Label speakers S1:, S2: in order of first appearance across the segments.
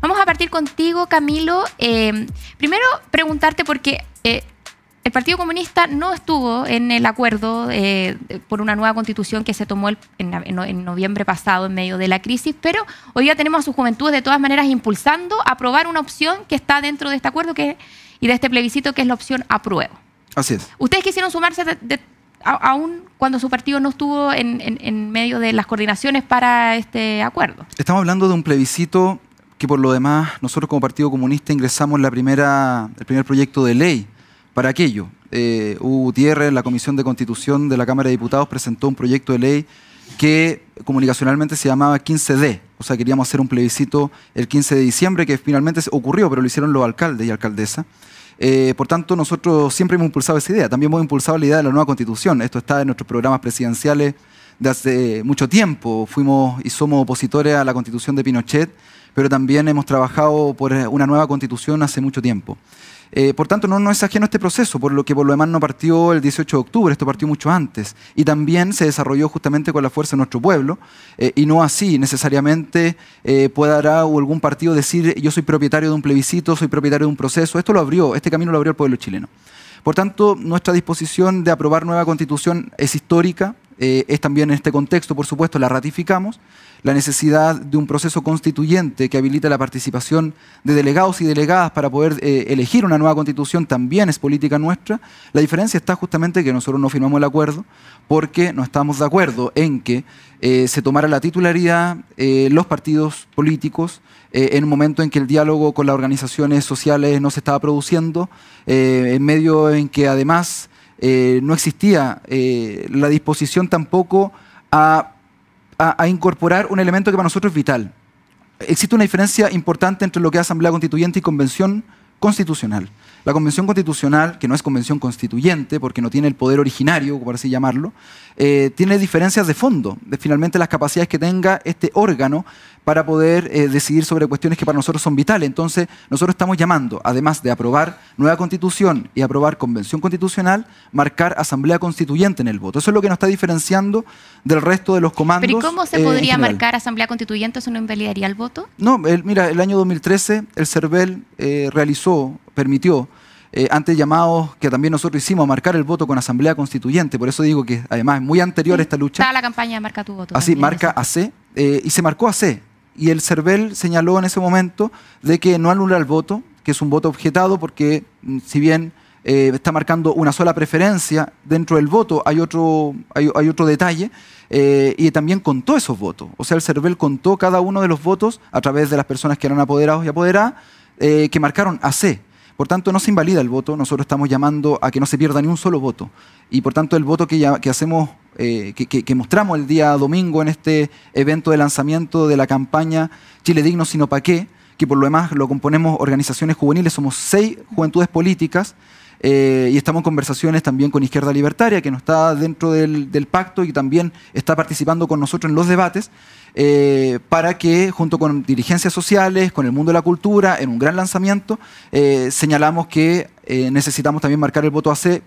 S1: Vamos a partir contigo, Camilo. Em, primero, preguntarte porque qué eh, el Partido Comunista no estuvo en el acuerdo eh, por una nueva constitución que se tomó en, noviembre pasado en medio de la crisis, pero hoy ya tenemos a su juventud de todas maneras impulsando a aprobar una opción que está dentro de este acuerdo y de este plebiscito, que es la opción apruebo. Así es. Ustedes quisieron sumarse aún cuando su partido no estuvo en medio de las coordinaciones para este acuerdo.
S2: Estamos hablando de un plebiscito que por lo demás nosotros como Partido Comunista ingresamos la primera, el primer proyecto de ley para aquello. Eh, Hugo Gutiérrez, la Comisión de Constitución de la Cámara de Diputados, presentó un proyecto de ley que comunicacionalmente se llamaba 15D, o sea, queríamos hacer un plebiscito el 15 de diciembre, que finalmente ocurrió, pero lo hicieron los alcaldes y alcaldesas. Eh, por tanto, nosotros siempre hemos impulsado esa idea, también hemos impulsado la idea de la nueva constitución, esto está en nuestros programas presidenciales de hace mucho tiempo. Fuimos y somos opositores a la constitución de Pinochet, pero también hemos trabajado por eh, una nueva constitución hace mucho tiempo. Eh, por tanto, no, no es ajeno este proceso, por lo que por lo demás no partió el 18 de octubre, esto partió mucho antes. Y también se desarrolló justamente con la fuerza de nuestro pueblo, eh, y no así necesariamente eh, pueda algún partido decir yo soy propietario de un plebiscito, soy propietario de un proceso. Esto lo abrió, este camino lo abrió el pueblo chileno. Por tanto, nuestra disposición de aprobar nueva constitución es histórica, eh, es también en este contexto, por supuesto, la ratificamos, la necesidad de un proceso constituyente que habilite la participación de delegados y delegadas para poder eh, elegir una nueva constitución también es política nuestra. La diferencia está justamente que nosotros no firmamos el acuerdo porque no estamos de acuerdo en que eh, se tomara la titularidad los partidos políticos en un momento en que el diálogo con las organizaciones sociales no se estaba produciendo, en medio en que además eh, no existía eh, la disposición tampoco a, a, incorporar un elemento que para nosotros es vital. Existe una diferencia importante entre lo que es Asamblea Constituyente y Convención constitucional. La Convención Constitucional, que no es Convención Constituyente, porque no tiene el poder originario, por así llamarlo, eh, tiene diferencias de fondo, de finalmente las capacidades que tenga este órgano para poder eh, decidir sobre cuestiones que para nosotros son vitales. Entonces, nosotros estamos llamando, además de aprobar nueva constitución y aprobar convención constitucional, marcar asamblea constituyente en el voto. Eso es lo que nos está diferenciando del resto de los comandos. ¿Pero cómo se eh, podría marcar
S1: asamblea constituyente? ¿Eso no invalidaría el voto?
S2: No, mira, el año 2013 el CERVEL realizó permitió eh, antes llamados que también nosotros hicimos marcar el voto con Asamblea Constituyente. Por eso digo que además es muy anterior esta lucha. Está
S1: la campaña Marca tu voto. Así, ah, marca
S2: eso. AC. Eh, y se marcó C Y el CERVEL señaló en ese momento de que no anula el voto, que es un voto objetado porque mm, si bien eh, está marcando una sola preferencia dentro del voto, hay otro, hay, otro detalle, y también contó esos votos. O sea, el CERVEL contó cada uno de los votos a través de las personas que eran apoderados y apoderadas, eh, que marcaron AC. Por tanto, no se invalida el voto, nosotros estamos llamando a que no se pierda ni un solo voto. Y por tanto, el voto que, ya, que hacemos, eh, que, que, mostramos el día domingo en este evento de lanzamiento de la campaña Chile Digno, sino pa' qué, que por lo demás lo componemos organizaciones juveniles, somos seis juventudes políticas. Eh, y estamos en conversaciones también con Izquierda Libertaria, que no está dentro del, pacto y también está participando con nosotros en los debates, eh, para que junto con dirigencias sociales, con el mundo de la cultura, en un gran lanzamiento, eh, señalamos que necesitamos también marcar el voto AC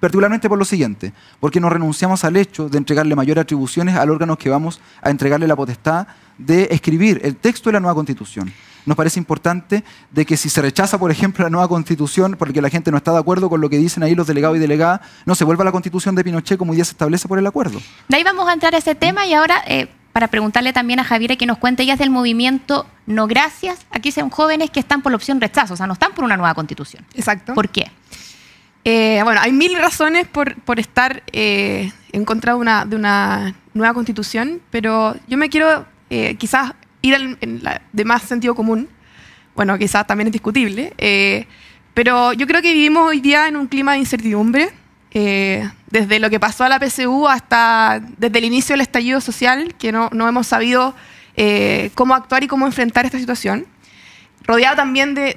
S2: particularmente por lo siguiente, porque nos renunciamos al hecho de entregarle mayores atribuciones al órgano que vamos a entregarle la potestad de escribir el texto de la nueva constitución nos parece importante de que si se rechaza, por ejemplo, la nueva constitución, porque la gente no está de acuerdo con lo que dicen ahí los delegados y delegadas, no se vuelva la constitución de Pinochet como ya se establece por el acuerdo.
S1: De ahí vamos a entrar a ese tema y ahora... Eh, para preguntarle también a Javier que nos cuente ya del movimiento No Gracias. Aquí sean jóvenes que están por la opción rechazo, o sea, no están por una nueva constitución. Exacto. ¿Por qué?
S3: Eh, bueno, hay mil razones por, por estar eh, en contra de una, de una, nueva constitución, pero yo me quiero quizás ir en la, de más sentido común, bueno, quizás también es discutible, eh, pero yo creo que vivimos hoy día en un clima de incertidumbre, eh, desde lo que pasó a la PSU hasta desde el inicio del estallido social, que no, no hemos sabido eh, cómo actuar y cómo enfrentar esta situación, rodeado también de,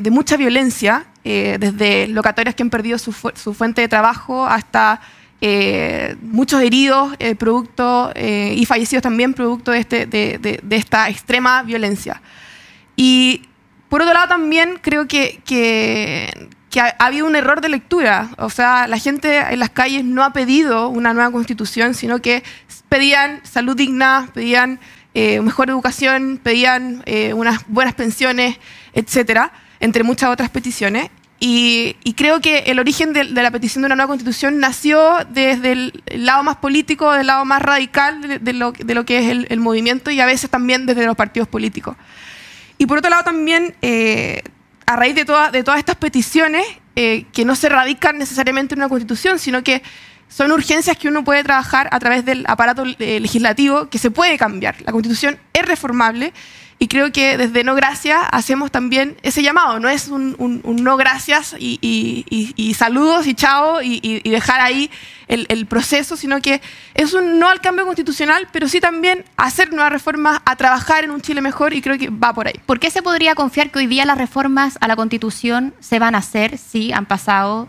S3: de, mucha violencia, desde locatorias que han perdido su, su fuente de trabajo hasta eh, muchos heridos eh, producto, eh, y fallecidos también producto este, de, esta extrema violencia. Y por otro lado también creo que, que, ha, habido un error de lectura, o sea, la gente en las calles no ha pedido una nueva constitución, sino que pedían salud digna, pedían mejor educación, pedían unas buenas pensiones, etcétera, entre muchas otras peticiones. Y, creo que el origen de, la petición de una nueva constitución nació desde el lado más político, del lado más radical de, lo, que es el, movimiento y a veces también desde los partidos políticos. Y por otro lado también, eh, a raíz de, todas estas peticiones, eh, que no se radican necesariamente en una constitución, sino que son urgencias que uno puede trabajar a través del aparato eh, legislativo que se puede cambiar. La constitución es reformable y creo que desde No Gracias hacemos también ese llamado. No es un, No Gracias y, saludos y chao y, dejar ahí el, el, proceso, sino que es un no al
S1: cambio constitucional, pero sí también hacer nuevas reformas, a trabajar en un Chile mejor y creo que va por ahí. ¿Por qué se podría confiar que hoy día las reformas a la constitución se van a hacer si han pasado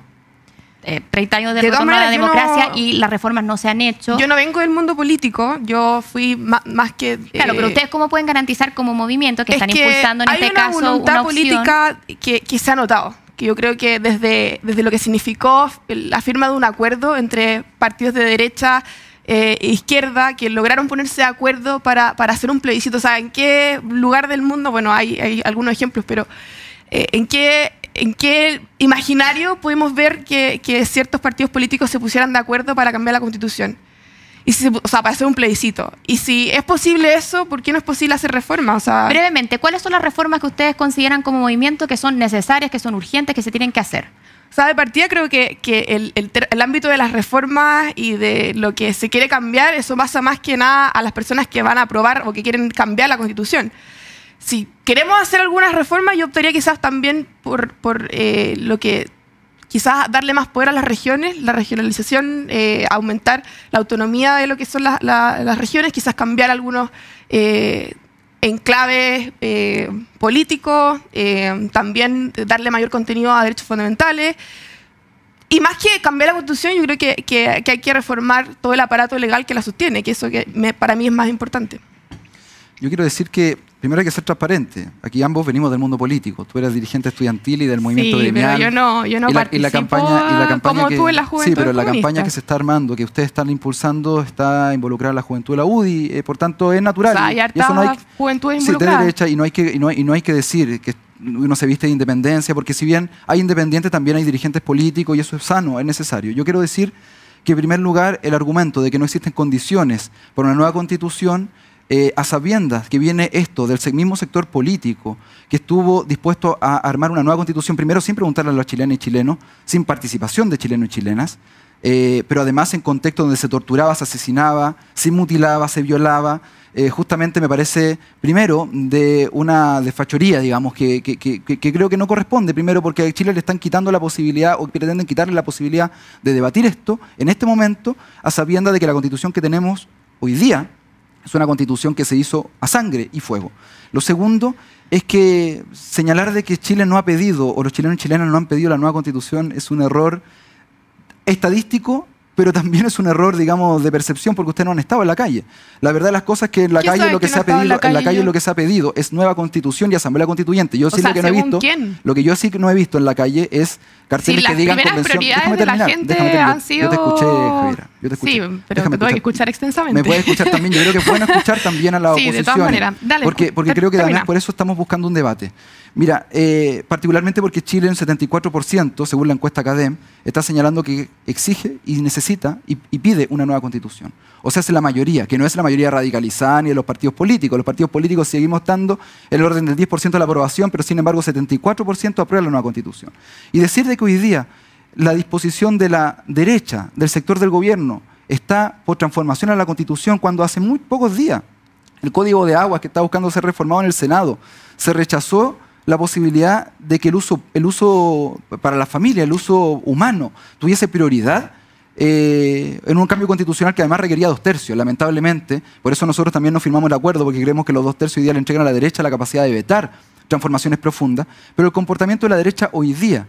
S1: 30 eh, años de, de la democracia y las reformas no se han hecho. Yo no vengo del mundo político, yo fui más, que... Claro, pero eh, ustedes cómo pueden garantizar como movimiento que están impulsando en este una caso voluntad una política que, que, se ha notado,
S3: que yo creo que desde, desde lo que significó la firma de un acuerdo entre partidos de derecha eh, e izquierda que lograron ponerse de acuerdo para, para hacer un plebiscito. O sea, ¿en qué lugar del mundo? Bueno, hay, hay algunos ejemplos, pero ¿en qué en qué imaginario pudimos ver que, ciertos partidos políticos se pusieran de acuerdo para cambiar la constitución. Y o sea, para hacer un plebiscito. Y si es posible eso, ¿por qué no es posible hacer reformas? O
S1: Brevemente, ¿cuáles son las reformas que ustedes consideran como movimiento que son necesarias, que son urgentes, que se tienen que hacer? O sea, de partida creo que, el, el, ámbito de las reformas y de lo que se quiere cambiar, eso
S3: pasa más que nada a las personas que van a aprobar o que quieren cambiar la constitución si queremos hacer algunas reformas, yo optaría quizás también por, eh, lo que quizás darle más poder a las regiones, la regionalización, eh, aumentar la autonomía de lo que son las regiones, quizás cambiar algunos eh, enclaves políticos, también darle mayor contenido a derechos fundamentales. Y más que cambiar la constitución, yo creo que, hay que reformar todo el aparato legal que la sostiene, que eso que para mí es más importante.
S2: Yo quiero decir que Primero hay que ser transparente. Aquí ambos venimos del mundo político. Tú eras dirigente estudiantil y del movimiento sí, Pero yo no, yo no participo y la campaña, como que, tú en la juventud. Sí, pero la campaña que se está armando, que ustedes están impulsando, está involucrada la juventud de la UDI. Eh, por tanto, es natural. O sea, hay y no hay,
S3: juventud sí, de derecha
S2: y no hay que, y no y no hay que decir que uno se viste de independencia, porque si bien hay independientes, también hay dirigentes políticos y eso es sano, es necesario. Yo quiero decir que, en primer lugar, el argumento de que no existen condiciones para una nueva constitución eh, a sabiendas que viene esto del mismo sector político que estuvo dispuesto a armar una nueva constitución, primero sin preguntarle a los chilenos y chilenos, sin participación de chilenos y chilenas, eh, pero además en contexto donde se torturaba, se asesinaba, se mutilaba, se violaba, eh, justamente me parece, primero, de una desfachoría, digamos, que, creo que no corresponde, primero porque a Chile le están quitando la posibilidad o pretenden quitarle la posibilidad de debatir esto en este momento, a sabiendas de que la constitución que tenemos hoy día, es una constitución que se hizo a sangre y fuego. Lo segundo es que señalar de que Chile no ha pedido, o los chilenos y chilenas no han pedido la nueva constitución, es un error estadístico pero también es un error, digamos, de percepción porque ustedes no han estado en la calle. La verdad de las cosas es que en la calle lo que, se ha pedido, en la calle, lo que se ha pedido es nueva constitución y asamblea constituyente. Yo sí sea, lo que no he visto, lo que yo sí que no he visto en la calle es carteles que digan convención. Déjame terminar, la gente déjame terminar. Yo te escuché, Javiera. Sí, pero déjame te tuve que
S3: escuchar extensamente. Me puedes escuchar también. Yo creo que pueden escuchar
S2: también a la oposición. De todas maneras. Dale, porque porque creo que también por eso estamos buscando un debate. Mira, eh, particularmente porque Chile en 74%, según la encuesta CADEM, está señalando que exige y necesita y, pide una nueva constitución. O sea, es la mayoría, que no es la mayoría radicalizada ni de los partidos políticos. Los partidos políticos seguimos dando el orden del 10% de la aprobación, pero sin embargo 74% aprueba la nueva constitución. Y decir de que hoy día la disposición de la derecha, del sector del gobierno, está por transformación a la constitución cuando hace muy pocos días el código de aguas que está buscando ser reformado en el Senado se rechazó la posibilidad de que el uso, el uso para la familia, el uso humano, tuviese prioridad eh, en un cambio constitucional que además requería dos tercios, lamentablemente. Por eso nosotros también no firmamos el acuerdo, porque creemos que los dos tercios hoy día le entregan a la derecha la capacidad de vetar transformaciones profundas. Pero el comportamiento de la derecha hoy día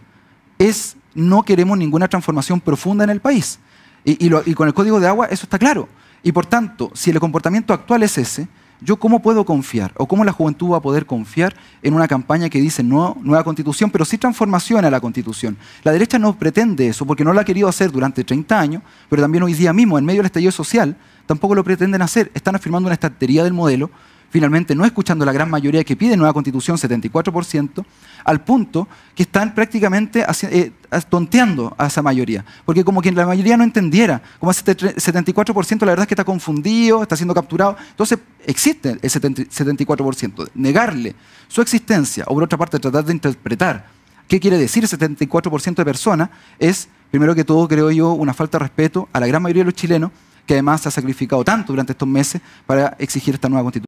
S2: es no queremos ninguna transformación profunda en el país. y con el código de agua eso está claro. Y por tanto, si el comportamiento actual es ese, ¿Yo cómo puedo confiar o cómo la juventud va a poder confiar en una campaña que dice nueva constitución, pero sí transformación a la constitución? La derecha no pretende eso porque no la ha querido hacer durante 30 años, pero también hoy día mismo, en medio del estallido social, tampoco lo pretenden hacer. Están afirmando una estantería del modelo finalmente no escuchando la gran mayoría que pide nueva constitución, 74%, al punto que están prácticamente eh, tonteando a esa mayoría. Porque como quien la mayoría no entendiera, como ese 74% la verdad es que está confundido, está siendo capturado. Entonces existe el 74%. Negarle su existencia, o por otra parte tratar de interpretar qué quiere decir el 74% de personas, es, primero que todo, creo yo, una falta de respeto a la gran mayoría de los chilenos que además se ha sacrificado tanto durante estos meses para exigir esta nueva constitución.